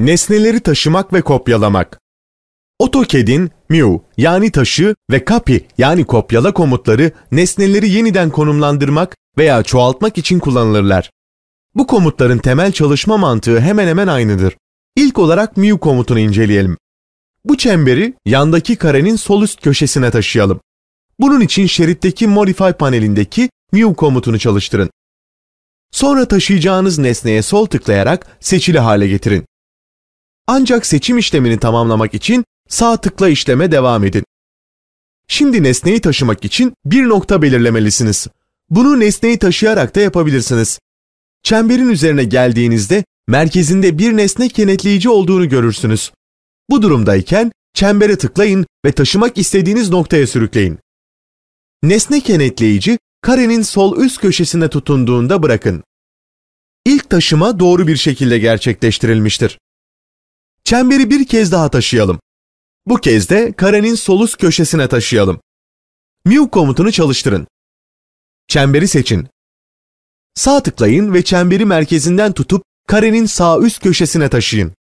Nesneleri taşımak ve kopyalamak. AutoCAD'in mu yani taşı ve copy yani kopyala komutları nesneleri yeniden konumlandırmak veya çoğaltmak için kullanılırlar. Bu komutların temel çalışma mantığı hemen hemen aynıdır. İlk olarak mu komutunu inceleyelim. Bu çemberi yandaki karenin sol üst köşesine taşıyalım. Bunun için şeritteki Modify panelindeki mu komutunu çalıştırın. Sonra taşıyacağınız nesneye sol tıklayarak seçili hale getirin. Ancak seçim işlemini tamamlamak için sağ tıkla işleme devam edin. Şimdi nesneyi taşımak için bir nokta belirlemelisiniz. Bunu nesneyi taşıyarak da yapabilirsiniz. Çemberin üzerine geldiğinizde merkezinde bir nesne kenetleyici olduğunu görürsünüz. Bu durumdayken çembere tıklayın ve taşımak istediğiniz noktaya sürükleyin. Nesne kenetleyici karenin sol üst köşesine tutunduğunda bırakın. İlk taşıma doğru bir şekilde gerçekleştirilmiştir. Çemberi bir kez daha taşıyalım. Bu kez de karenin sol üst köşesine taşıyalım. Move komutunu çalıştırın. Çemberi seçin. Sağ tıklayın ve çemberi merkezinden tutup karenin sağ üst köşesine taşıyın.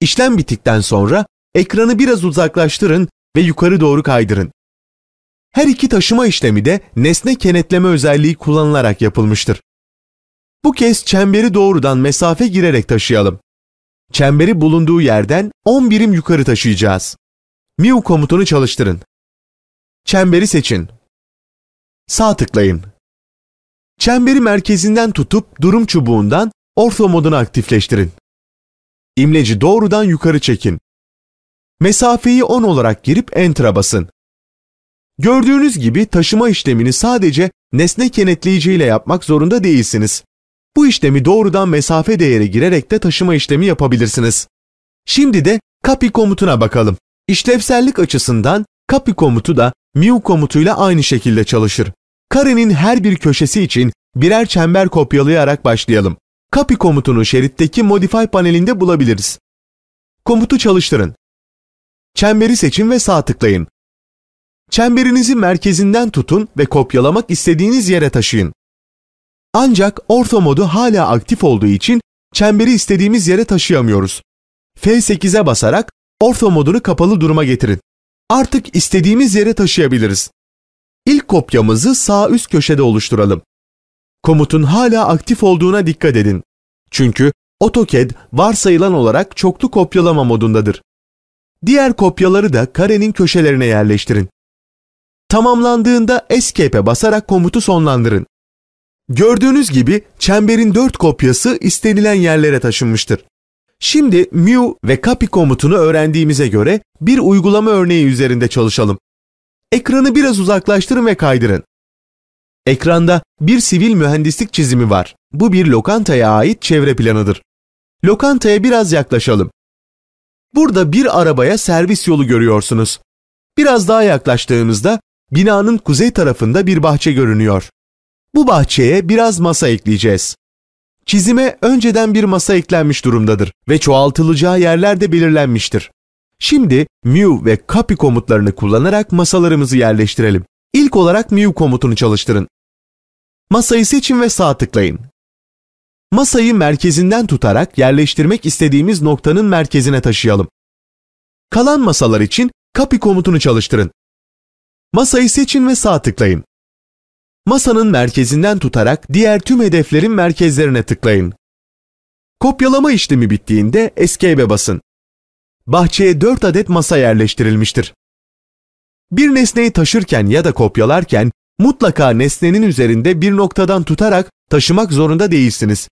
İşlem bittikten sonra ekranı biraz uzaklaştırın ve yukarı doğru kaydırın. Her iki taşıma işlemi de nesne kenetleme özelliği kullanılarak yapılmıştır. Bu kez çemberi doğrudan mesafe girerek taşıyalım. Çemberi bulunduğu yerden 10 birim yukarı taşıyacağız. Miu komutunu çalıştırın. Çemberi seçin. Sağ tıklayın. Çemberi merkezinden tutup durum çubuğundan orto modunu aktifleştirin. İmleci doğrudan yukarı çekin. Mesafeyi 10 olarak girip Enter'a basın. Gördüğünüz gibi taşıma işlemini sadece nesne kenetleyiciyle yapmak zorunda değilsiniz. Bu işlemi doğrudan mesafe değeri girerek de taşıma işlemi yapabilirsiniz. Şimdi de copy komutuna bakalım. İşlevsellik açısından copy komutu da mu komutuyla aynı şekilde çalışır. Karenin her bir köşesi için birer çember kopyalayarak başlayalım. Copy komutunu şeritteki Modify panelinde bulabiliriz. Komutu çalıştırın. Çemberi seçin ve sağ tıklayın. Çemberinizi merkezinden tutun ve kopyalamak istediğiniz yere taşıyın. Ancak orto modu hala aktif olduğu için çemberi istediğimiz yere taşıyamıyoruz. F8'e basarak orto modunu kapalı duruma getirin. Artık istediğimiz yere taşıyabiliriz. İlk kopyamızı sağ üst köşede oluşturalım. Komutun hala aktif olduğuna dikkat edin. Çünkü AutoCAD varsayılan olarak çoklu kopyalama modundadır. Diğer kopyaları da karenin köşelerine yerleştirin. Tamamlandığında Escape'e basarak komutu sonlandırın. Gördüğünüz gibi çemberin 4 kopyası istenilen yerlere taşınmıştır. Şimdi mu ve copy komutunu öğrendiğimize göre bir uygulama örneği üzerinde çalışalım. Ekranı biraz uzaklaştırın ve kaydırın. Ekranda bir sivil mühendislik çizimi var. Bu bir lokantaya ait çevre planıdır. Lokantaya biraz yaklaşalım. Burada bir arabaya servis yolu görüyorsunuz. Biraz daha yaklaştığımızda binanın kuzey tarafında bir bahçe görünüyor. Bu bahçeye biraz masa ekleyeceğiz. Çizime önceden bir masa eklenmiş durumdadır ve çoğaltılacağı yerler de belirlenmiştir. Şimdi mu ve copy komutlarını kullanarak masalarımızı yerleştirelim. İlk olarak mu komutunu çalıştırın. Masayı seçin ve sağ tıklayın. Masayı merkezinden tutarak yerleştirmek istediğimiz noktanın merkezine taşıyalım. Kalan masalar için copy komutunu çalıştırın. Masayı seçin ve sağ tıklayın. Masanın merkezinden tutarak diğer tüm hedeflerin merkezlerine tıklayın. Kopyalama işlemi bittiğinde Escape'e basın. Bahçeye 4 adet masa yerleştirilmiştir. Bir nesneyi taşırken ya da kopyalarken mutlaka nesnenin üzerinde bir noktadan tutarak taşımak zorunda değilsiniz.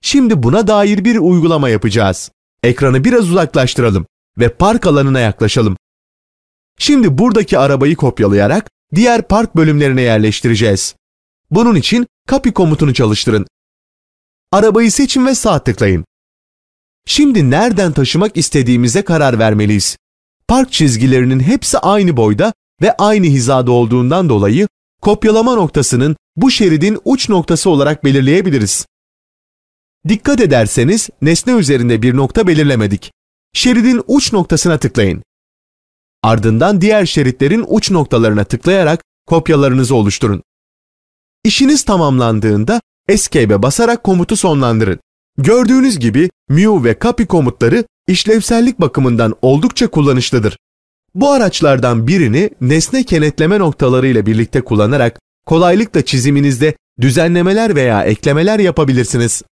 Şimdi buna dair bir uygulama yapacağız. Ekranı biraz uzaklaştıralım ve park alanına yaklaşalım. Şimdi buradaki arabayı kopyalayarak diğer park bölümlerine yerleştireceğiz. Bunun için copy komutunu çalıştırın. Arabayı seçin ve sağ tıklayın. Şimdi nereden taşımak istediğimize karar vermeliyiz. Park çizgilerinin hepsi aynı boyda ve aynı hizada olduğundan dolayı kopyalama noktasının bu şeridin uç noktası olarak belirleyebiliriz. Dikkat ederseniz nesne üzerinde bir nokta belirlemedik. Şeridin uç noktasına tıklayın. Ardından diğer şeritlerin uç noktalarına tıklayarak kopyalarınızı oluşturun. İşiniz tamamlandığında Escape'e basarak komutu sonlandırın. Gördüğünüz gibi mu ve copy komutları işlevsellik bakımından oldukça kullanışlıdır. Bu araçlardan birini nesne kenetleme noktaları ile birlikte kullanarak kolaylıkla çiziminizde düzenlemeler veya eklemeler yapabilirsiniz.